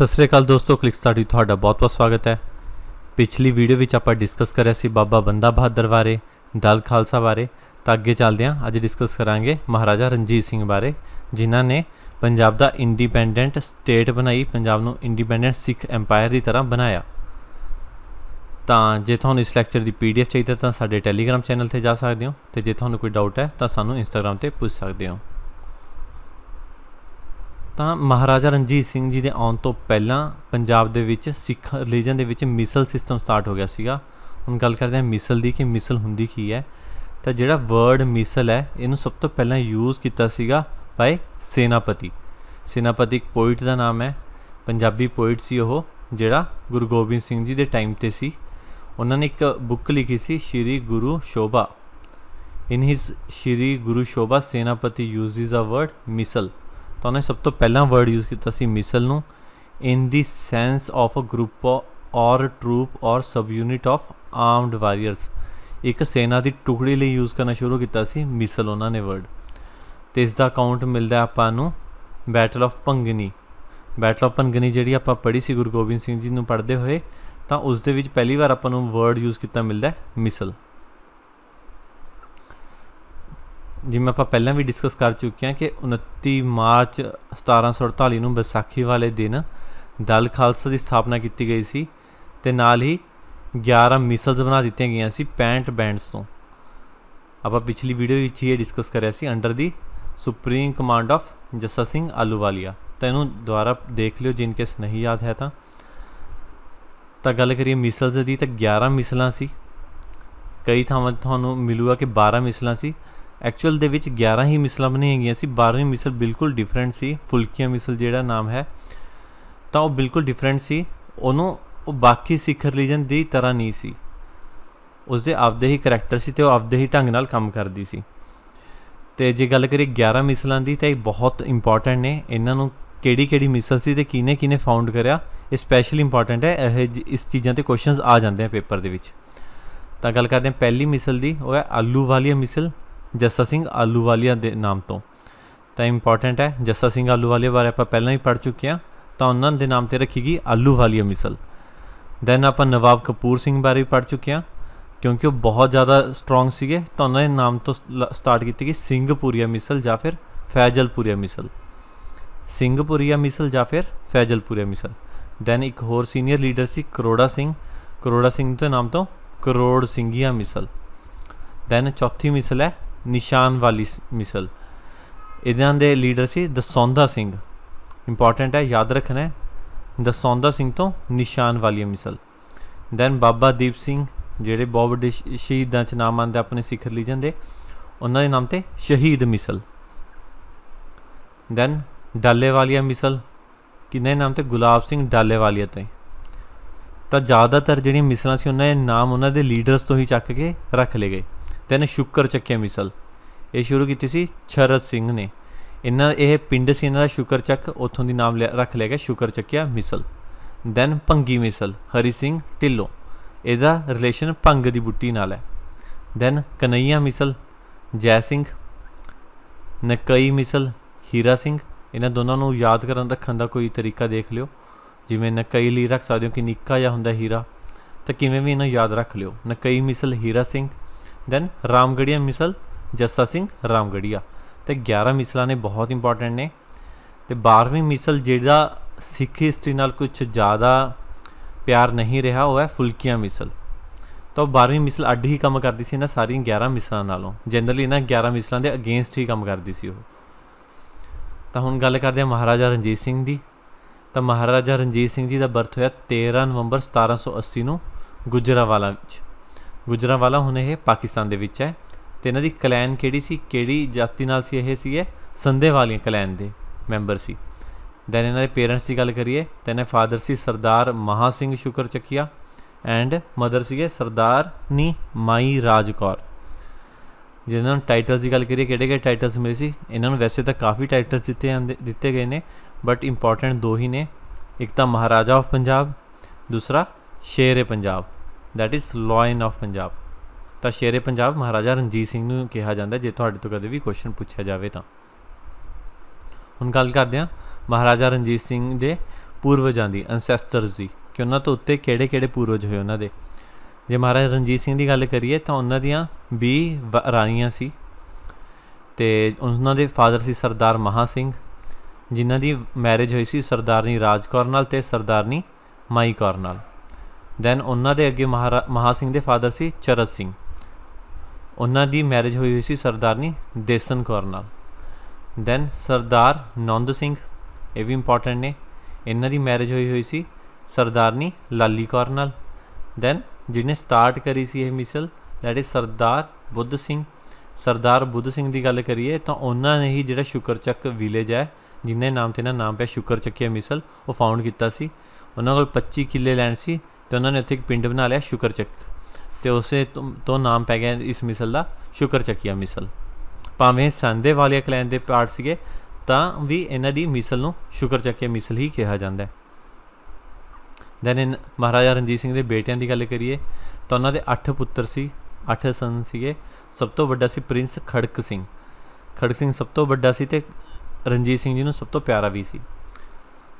ਸਤਿ ਸ੍ਰੀ ਅਕਾਲ ਦੋਸਤੋ click study ਤੁਹਾਡਾ ਬਹੁਤ-ਬਹੁਤ ਸਵਾਗਤ ਹੈ ਪਿਛਲੀ ਵੀਡੀਓ ਵਿੱਚ ਆਪਾਂ ਡਿਸਕਸ ਕਰਿਆ ਸੀ ਬਾਬਾ ਬੰਦਾ ਬਹਾਦਰ ਬਾਰੇ ਦਲ ਖਾਲਸਾ ਬਾਰੇ ਤਾਂ ਅੱਗੇ ਚੱਲਦੇ ਹਾਂ ਅੱਜ ਡਿਸਕਸ ਕਰਾਂਗੇ ਮਹਾਰਾਜਾ ਰਣਜੀਤ ਸਿੰਘ ਬਾਰੇ ਜਿਨ੍ਹਾਂ ਨੇ ਪੰਜਾਬ ਦਾ ਇੰਡੀਪੈਂਡੈਂਟ ਸਟੇਟ ਬਣਾਈ ਪੰਜਾਬ ਨੂੰ ਇੰਡੀਪੈਂਡੈਂਟ ਸਿੱਖ ਐਮਪਾਇਰ ਦੀ ਤਰ੍ਹਾਂ ਬਣਾਇਆ ਤਾਂ ਜੇ ਤੁਹਾਨੂੰ ਇਸ ਲੈਕਚਰ ਦੀ ਪੀਡੀਐਫ ਚਾਹੀਦੀ ਤਾਂ ਸਾਡੇ ਟੈਲੀਗ੍ਰam ਚੈਨਲ ਤੇ ਜਾ ਸਕਦੇ ਹੋ ਤੇ ਜੇ ਤੁਹਾਨੂੰ ਕੋਈ ਡਾਊਟ ਹੈ ਤਾਂ ਸਾਨੂੰ ਇੰਸਟਾਗ੍ਰam ਤੇ ਪੁੱਛ ਸਕਦੇ ਹੋ ਤਾਂ ਮਹਾਰਾਜਾ ਰਣਜੀਤ ਸਿੰਘ ਜੀ ਦੇ ਆਉਣ ਤੋਂ ਪਹਿਲਾਂ ਪੰਜਾਬ ਦੇ ਵਿੱਚ ਸਿੱਖ ਰਿਲੀਜਨ ਦੇ ਵਿੱਚ ਮਿਸਲ ਸਿਸਟਮ ਸਟਾਰਟ ਹੋ ਗਿਆ ਸੀਗਾ ਹੁਣ ਗੱਲ ਕਰਦੇ ਹਾਂ ਮਿਸਲ ਦੀ ਕਿ ਮਿਸਲ ਹੁੰਦੀ ਕੀ ਹੈ ਤਾਂ ਜਿਹੜਾ ਵਰਡ ਮਿਸਲ ਹੈ ਇਹਨੂੰ ਸਭ ਤੋਂ ਪਹਿਲਾਂ ਯੂਜ਼ ਕੀਤਾ ਸੀਗਾ ਬਾਈ ਸੈਨਾਪਤੀ ਸੈਨਾਪਤੀ ਇੱਕ ਪੋਇਟ ਦਾ ਨਾਮ ਹੈ ਪੰਜਾਬੀ ਪੋਇਟ ਸੀ ਉਹ ਜਿਹੜਾ ਗੁਰੂ ਗੋਬਿੰਦ ਸਿੰਘ ਜੀ ਦੇ ਟਾਈਮ ਤੇ ਸੀ ਉਹਨਾਂ ਨੇ ਇੱਕ ਬੁੱਕ ਲਿਖੀ ਸੀ ਸ਼੍ਰੀ ਗੁਰੂ ਸ਼ੋਭਾ ਇਨ ਹਿਸ ਸ਼੍ਰੀ ਗੁਰੂ ਸ਼ੋਭਾ ਸੈਨਾਪਤੀ ਯੂਜ਼ਸ ਅ ਵਰਡ ਮਿਸਲ ਤਾਂ ਉਹਨੇ ਸਭ ਤੋਂ ਪਹਿਲਾਂ ਵਰਡ ਯੂਜ਼ ਕੀਤਾ ਸੀ ਮਿਸਲ ਨੂੰ in the sense of a group or troop or sub unit of armed warriors ਇੱਕ ਸੈਨਾ ਦੀ ਟੁਕੜੀ ਲਈ ਯੂਜ਼ ਕਰਨਾ ਸ਼ੁਰੂ ਕੀਤਾ ਸੀ ਮਿਸਲ ਉਹਨਾਂ ਨੇ ਵਰਡ ਤੇ ਇਸ ਦਾ ਕਾਊਂਟ ਮਿਲਦਾ ਆਪਾਂ ਨੂੰ battle of Bhangani battle of Bhangani ਜਿਹੜੀ ਆਪਾਂ ਪੜ੍ਹੀ ਸੀ ਗੁਰੂ ਗੋਬਿੰਦ ਸਿੰਘ ਜੀ ਨੂੰ ਪੜ੍ਹਦੇ ਹੋਏ ਤਾਂ ਉਸ ਦੇ ਵਿੱਚ ਪਹਿਲੀ ਵਾਰ ਆਪਾਂ ਨੂੰ ਵਰਡ ਯੂਜ਼ ਕੀਤਾ ਮਿਲਦਾ ਹੈ ਮਿਸਲ ਜਿਵੇਂ ਆਪਾਂ ਪਹਿਲਾਂ ਵੀ ਡਿਸਕਸ ਕਰ ਚੁੱਕੇ ਹਾਂ ਕਿ 29 ਮਾਰਚ 1748 ਨੂੰ ਵਿਸਾਖੀ ਵਾਲੇ ਦਿਨ ਦਲ ਖਾਲਸਾ ਦੀ ਸਥਾਪਨਾ ਕੀਤੀ ਗਈ ਸੀ ਤੇ ਨਾਲ ਹੀ 11 ਮਿਸਲਸ ਬਣਾ ਦਿੱਤੀਆਂ ਗਈਆਂ ਸੀ 65 ਬੈਂਡਸ ਤੋਂ ਆਪਾਂ ਪਿਛਲੀ ਵੀਡੀਓ ਵਿੱਚ ਇਹ ਡਿਸਕਸ ਕਰਿਆ ਸੀ under the supreme command of Jassa Singh Ahluwalia ਤਾਂ ਇਹਨੂੰ ਦੁਬਾਰਾ ਦੇਖ ਲਿਓ ਜਿਨ ਕੇਸ ਨਹੀਂ ਯਾਦ ਹੈ ਤਾਂ ਤਾਂ ਗੱਲ ਕਰੀਏ ਮਿਸਲਸ ਦੀ ਤਾਂ 11 ਮਿਸਲਾਂ ਸੀ ਕਈ ਥਾਵਾਂ ਤੁਹਾਨੂੰ ਮਿਲੂਗਾ ਕਿ 12 ਮਿਸਲਾਂ ਸੀ ਐਕਚੁਅਲ ਦੇ ਵਿੱਚ 11 ਹੀ ਮਿਸਲਾਂ ਬਣੀਆਂ ਹੈਗੀਆਂ ਸੀ 12ਵੀਂ ਮਿਸਲ ਬਿਲਕੁਲ ਡਿਫਰੈਂਟ ਸੀ ਫੁਲਕੀਆ ਮਿਸਲ ਜਿਹੜਾ ਨਾਮ ਹੈ ਤਾਂ ਉਹ ਬਿਲਕੁਲ ਡਿਫਰੈਂਟ ਸੀ ਉਹਨੂੰ ਉਹ ਬਾਕੀ ਸਿੱਖ ਰਿਲੀਜਨ ਦੀ ਤਰ੍ਹਾਂ ਨਹੀਂ ਸੀ ਉਸਦੇ ਆਪਦੇ ਹੀ ਕੈਰੈਕਟਰ ਸੀ ਤੇ ਉਹ ਆਪਦੇ ਹੀ ਢੰਗ ਨਾਲ ਕੰਮ ਕਰਦੀ ਸੀ ਤੇ ਜੇ ਗੱਲ ਕਰੀਏ 11 ਮਿਸਲਾਂ ਦੀ ਤਾਂ ਇਹ ਬਹੁਤ ਇੰਪੋਰਟੈਂਟ ਨੇ ਇਹਨਾਂ ਨੂੰ ਕਿਹੜੀ ਕਿਹੜੀ ਮਿਸਲ ਸੀ ਤੇ ਕਿਨੇ ਕਿਨੇ ਫਾਊਂਡ ਕਰਿਆ ਇਹ ਸਪੈਸ਼ਲ ਇੰਪੋਰਟੈਂਟ ਹੈ ਇਹ ਇਸ ਚੀਜ਼ਾਂ ਤੇ ਕੁਐਸਚਨਸ ਆ ਜਾਂਦੇ ਆ ਪੇਪਰ ਦੇ ਵਿੱਚ ਤਾਂ ਗੱਲ ਕਰਦੇ ਆ ਪਹਿਲੀ ਮਿਸਲ ਦੀ ਉਹ ਹੈ ਆਲੂ ਵਾਲੀ ਮਿਸਲ ਜੱਸਾ ਸਿੰਘ ਆਲੂਵਾਲੀਆ ਦੇ ਨਾਮ ਤੋਂ ਤਾਂ ਇੰਪੋਰਟੈਂਟ ਹੈ ਜੱਸਾ ਸਿੰਘ ਆਲੂਵਾਲੀਆ ਬਾਰੇ ਆਪਾਂ ਪਹਿਲਾਂ ਹੀ ਪੜ ਚੁੱਕੇ ਆ ਤਾਂ ਉਹਨਾਂ ਦੇ ਨਾਮ ਤੇ ਰੱਖੀ ਗਈ ਆਲੂਵਾਲੀਆ ਮਿਸਲ ਦੈਨ ਆਪਾਂ ਨਵਾਬ ਕਪੂਰ ਸਿੰਘ ਬਾਰੇ ਵੀ ਪੜ ਚੁੱਕੇ ਆ ਕਿਉਂਕਿ ਉਹ ਬਹੁਤ ਜ਼ਿਆਦਾ ਸਟਰੋਂਗ ਸੀਗੇ ਤਾਂ ਉਹਨਾਂ ਦੇ ਨਾਮ ਤੋਂ ਸਟਾਰਟ ਕੀਤੀ ਗਈ ਸਿੰਘਪੁਰੀਆ ਮਿਸਲ ਜਾਂ ਫਿਰ ਫੈਜ਼ਲਪੁਰੀਆ ਮਿਸਲ ਸਿੰਘਪੁਰੀਆ ਮਿਸਲ ਜਾਂ ਫਿਰ ਫੈਜ਼ਲਪੁਰੀਆ ਮਿਸਲ ਦੈਨ ਇੱਕ ਹੋਰ ਸੀਨੀਅਰ ਲੀਡਰ ਸੀ ਕਰੋੜਾ ਸਿੰਘ ਕਰੋੜਾ ਸਿੰਘ ਦੇ ਨਾਮ ਤੋਂ ਕਰੋੜ ਸਿੰਘੀਆ ਮਿਸਲ ਦੈਨ ਚੌਥੀ ਮਿਸਲ ਹੈ ਨਿਸ਼ਾਨ ਵਾਲੀ ਮਿਸਲ ਇਹਨਾਂ ਦੇ ਲੀਡਰ ਸੀ ਦਸੌਂਦਾ ਸਿੰਘ ਇੰਪੋਰਟੈਂਟ ਹੈ ਯਾਦ ਰੱਖਣਾ ਹੈ ਦਸੌਂਦਾ ਸਿੰਘ ਤੋਂ ਨਿਸ਼ਾਨ ਵਾਲੀ ਮਿਸਲ ਦੈਨ ਬਾਬਾ ਦੀਪ ਸਿੰਘ ਜਿਹੜੇ ਬਹੁਤ ਵੱਡੇ ਸ਼ਹੀਦਾਂ ਚ ਨਾਮ ਆਂਦੇ ਆਪਣੇ ਸਿੱਖ ਰਿਲੀਜਨ ਦੇ ਉਹਨਾਂ ਦੇ ਨਾਮ ਤੇ ਸ਼ਹੀਦ ਮਿਸਲ ਦੈਨ ਡਾਲੇ ਵਾਲੀਆ ਮਿਸਲ ਕਿਨੇ ਨਾਮ ਤੇ ਗੁਲਾਬ ਸਿੰਘ ਡਾਲੇ ਵਾਲੀਆ ਤੇ ਤਾਂ ਜ਼ਿਆਦਾਤਰ ਜਿਹੜੀਆਂ ਮਿਸਲਾਂ ਸੀ ਉਹਨਾਂ ਦੇ ਨਾਮ ਉਹਨਾਂ ਦੇ ਲੀਡਰਸ ਤੋਂ ਹੀ ਚੱਕ ਕੇ ਰੱਖ ਲਏ ਗਏ ਤਿੰਨ ਸ਼ੁਕਰ ਚੱਕਿਆ ਮਿਸਲ ਇਹ ਸ਼ੁਰੂ ਕੀਤੀ ਸੀ ਛਰਤ ਸਿੰਘ ਨੇ ਇਹਨਾਂ ਇਹ ਪਿੰਡ ਸੀ ਇਹਨਾਂ ਦਾ ਸ਼ੁਕਰ ਚੱਕ ਉਥੋਂ ਦੀ ਨਾਮ ਰੱਖ ਲਿਆ ਗਿਆ ਸ਼ੁਕਰ ਚੱਕਿਆ ਮਿਸਲ ਦੈਨ ਪੰਗੀ ਮਿਸਲ ਹਰੀ ਸਿੰਘ ਢਿੱਲੋ ਇਹਦਾ ਰਿਲੇਸ਼ਨ ਭੰਗ ਦੀ ਬੁੱਟੀ ਨਾਲ ਹੈ ਦੈਨ ਕਨਈਆ ਮਿਸਲ ਜੈ ਸਿੰਘ ਨਕਈ ਮਿਸਲ ਹੀਰਾ ਸਿੰਘ ਇਹਨਾਂ ਦੋਨਾਂ ਨੂੰ ਯਾਦ ਕਰਨ ਰੱਖਣ ਦਾ ਕੋਈ ਤਰੀਕਾ ਦੇਖ ਲਿਓ ਜਿਵੇਂ ਨਕਈ ਲਈ ਰੱਖ ਸਕਦੇ ਹੋ ਕਿ ਨਿੱਕਾ ਜਾਂ ਹੁੰਦਾ ਹੀਰਾ ਤਾਂ ਕਿਵੇਂ ਵੀ ਇਹਨਾਂ ਯਾਦ ਰੱਖ ਲਿਓ ਨਕਈ ਮਿਸਲ ਹੀਰਾ ਸਿੰਘ ਦੈਨ ਰਾਮਗੜੀਆ ਮਿਸਲ ਜੱਸਾ ਸਿੰਘ ਰਾਮਗੜੀਆ ਤੇ 11 ਮਿਸਲਾਂ ਨੇ ਬਹੁਤ ਇੰਪੋਰਟੈਂਟ ਨੇ ਤੇ 12ਵੀਂ ਮਿਸਲ ਜਿਹੜਾ ਸਿੱਖ ਹਿਸਟਰੀ ਨਾਲ ਕੁਝ ਜ਼ਿਆਦਾ ਪਿਆਰ ਨਹੀਂ ਰਿਹਾ ਉਹ ਹੈ ਫੁਲਕੀਆਂ ਮਿਸਲ ਤਾਂ 12ਵੀਂ ਮਿਸਲ ਅੱਡ ਹੀ ਕੰਮ ਕਰਦੀ ਸੀ ਨਾ ਸਾਰੀਆਂ 11 ਮਿਸਲਾਂ ਨਾਲੋਂ ਜਨਰਲੀ ਨਾ 11 ਮਿਸਲਾਂ ਦੇ ਅਗੇਂਸਟ ਹੀ ਕੰਮ ਕਰਦੀ ਸੀ ਉਹ ਤਾਂ ਹੁਣ ਗੱਲ ਕਰਦੇ ਹਾਂ ਮਹਾਰਾਜਾ ਰਣਜੀਤ ਸਿੰਘ ਦੀ ਤਾਂ ਮਹਾਰਾਜਾ ਰਣਜੀਤ ਸਿੰਘ ਜੀ ਦਾ ਬਰਥ ਹੋਇਆ 13 ਨਵੰਬਰ 1780 ਨੂੰ ਗੁਜਰਾਵਾਲਾ ਵਿੱਚ ਗੁਜਰਾਂਵਾਲਾ ਹੁਣ ਇਹ ਪਾਕਿਸਤਾਨ ਦੇ ਵਿੱਚ ਹੈ ਤੇ ਇਹਨਾਂ ਦੀ ਕਲੈਨ ਕਿਹੜੀ ਸੀ ਕਿਹੜੀ ਜਾਤੀ ਨਾਲ ਸੀ ਇਹ ਸੀਗੇ ਸੰਦੇ ਵਾਲੀਆਂ ਕਲੈਨ ਦੇ ਮੈਂਬਰ ਸੀ ਦੈਨ ਇਹਨਾਂ ਦੇ ਪੇਰੈਂਟਸ ਦੀ ਗੱਲ ਕਰੀਏ ਤਾਂ ਇਹਨਾਂ ਫਾਦਰ ਸੀ ਸਰਦਾਰ ਮਹਾ ਸਿੰਘ ਸ਼ੁਕਰ ਚੱਕੀਆ ਐਂਡ ਮਦਰ ਸੀਗੇ ਸਰਦਾਰ ਨੀ ਮਾਈ ਰਾਜਕੌਰ ਜਿਹਨਾਂ ਨੂੰ ਟਾਈਟਲਸ ਦੀ ਗੱਲ ਕਰੀਏ ਕਿਹੜੇ ਕਿਹੜੇ ਟਾਈਟਲਸ ਮਿਲੇ ਸੀ ਇਹਨਾਂ ਨੂੰ ਵੈਸੇ ਤਾਂ ਕਾਫੀ ਟਾਈਟਲਸ ਦਿੱਤੇ ਜਾਂਦੇ ਦਿੱਤੇ ਗਏ ਨੇ ਬਟ ਇੰਪੋਰਟੈਂਟ ਦੋ ਹੀ ਨੇ ਇੱਕ ਤਾਂ ਮਹਾਰਾਜਾ ਆਫ ਪੰਜਾਬ ਦੂਸਰਾ Sher-e-Punjab that is lion of Punjab ਤਾਂ ਸ਼ੇਰੇ ਪੰਜਾਬ ਮਹਾਰਾਜਾ ਰਣਜੀਤ ਸਿੰਘ ਨੂੰ ਕਿਹਾ ਜਾਂਦਾ ਜੇ ਤੁਹਾਡੇ ਤੋਂ ਕਦੇ ਵੀ ਕੁਐਸਚਨ ਪੁੱਛਿਆ ਜਾਵੇ ਤਾਂ ਹੁਣ ਗੱਲ ਕਰਦੇ ਹਾਂ ਮਹਾਰਾਜਾ ਰਣਜੀਤ ਸਿੰਘ ਦੇ ਪੂਰਵਜਾਂ ਦੀ ਅਨਸੈਸਟਰਸ ਦੀ ਕਿ ਉਹਨਾਂ ਤੋਂ ਉੱਤੇ ਕਿਹੜੇ-ਕਿਹੜੇ ਪੂਰਵਜ ਹੋਏ ਉਹਨਾਂ ਦੇ ਜੇ ਮਹਾਰਾਜਾ ਰਣਜੀਤ ਸਿੰਘ ਦੀ ਗੱਲ ਕਰੀਏ ਤਾਂ ਉਹਨਾਂ ਦੀਆਂ 20 ਰਾਣੀਆਂ ਸੀ ਤੇ ਉਹਨਾਂ ਦੇ ਫਾਦਰ ਸੀ ਸਰਦਾਰ ਮਹਾ ਸਿੰਘ ਜਿਨ੍ਹਾਂ ਦੀ ਮੈਰਿਜ ਹੋਈ ਸੀ ਸਰਦਾਰਨੀ ਰਾਜਕੌਰ ਨਾਲ ਤੇ ਸਰਦਾਰਨੀ ਮਾਈ ਕੌਰ ਨਾਲ ਦੈਨ ਉਹਨਾਂ ਦੇ ਅੱਗੇ ਮਹਾ ਸਿੰਘ ਦੇ ਫਾਦਰ ਸੀ ਚਰਤ ਸਿੰਘ ਉਹਨਾਂ ਦੀ ਮੈਰਿਜ ਹੋਈ ਹੋਈ ਸੀ ਸਰਦਾਰਨੀ ਦੇਸਨ ਕੌਰ ਨਾਲ ਦੈਨ ਸਰਦਾਰ ਨੰਦ ਸਿੰਘ ਇਹ ਵੀ ਇੰਪੋਰਟੈਂਟ ਨੇ ਇਹਨਾਂ ਦੀ ਮੈਰਿਜ ਹੋਈ ਹੋਈ ਸੀ ਸਰਦਾਰਨੀ ਲਾਲੀ ਕੌਰ ਨਾਲ ਦੈਨ ਜਿਹਨੇ ਸਟਾਰਟ ਕਰੀ ਸੀ ਇਹ ਮਿਸਲ ਦੈਟ ਇਜ਼ ਸਰਦਾਰ ਬੁੱਧ ਸਿੰਘ ਸਰਦਾਰ ਬੁੱਧ ਸਿੰਘ ਦੀ ਗੱਲ ਕਰੀਏ ਤਾਂ ਉਹਨਾਂ ਨੇ ਹੀ ਜਿਹੜਾ ਸ਼ੁਕਰਚੱਕ ਵਿਲੇਜ ਹੈ ਜਿੰਨੇ ਨਾਮ ਤੇ ਨਾ ਨਾਮ ਪਿਆ ਸ਼ੁਕਰਚੱਕੀਆ ਮਿਸਲ ਉਹ ਫਾਊਂਡ ਕੀਤਾ ਸੀ ਉਹਨਾਂ ਕੋਲ 25 ਕਿੱਲੇ ਲੈਂਡ ਸੀ ਤੇ ਉਹਨਾਂ ਨੇ ਉੱਥੇ ਇੱਕ ਪਿੰਡ ਬਣਾ ਲਿਆ ਸ਼ੁਕਰਚੱਕ ਤੇ ਉਸੇ ਤੋਂ ਨਾਮ ਪੈ ਗਿਆ ਇਸ ਮਿਸਲ ਦਾ ਸ਼ੁਕਰਚੱਕੀਆ ਮਿਸਲ ਭਾਵੇਂ ਸੰਦੇ ਵਾਲੇ ਕਲੈਨ ਦੇ ਪਾਰਟ ਸੀਗੇ ਤਾਂ ਵੀ ਇਹਨਾਂ ਦੀ ਮਿਸਲ ਨੂੰ ਸ਼ੁਕਰਚੱਕੀਆ ਮਿਸਲ ਹੀ ਕਿਹਾ ਜਾਂਦਾ ਹੈ ਦੈਨ ਮਹਾਰਾਜਾ ਰਣਜੀਤ ਸਿੰਘ ਦੇ ਬੇਟਿਆਂ ਦੀ ਗੱਲ ਕਰੀਏ ਤਾਂ ਉਹਨਾਂ ਦੇ 8 ਪੁੱਤਰ ਸੀ 8 ਸੰਨ ਸੀਗੇ ਸਭ ਤੋਂ ਵੱਡਾ ਸੀ ਪ੍ਰਿੰਸ ਖੜਕ ਸਿੰਘ ਖੜਕ ਸਿੰਘ ਸਭ ਤੋਂ ਵੱਡਾ ਸੀ ਤੇ ਰਣਜੀਤ ਸਿੰਘ ਜੀ ਨੂੰ ਸਭ ਤੋਂ ਪਿਆਰਾ ਵੀ ਸੀ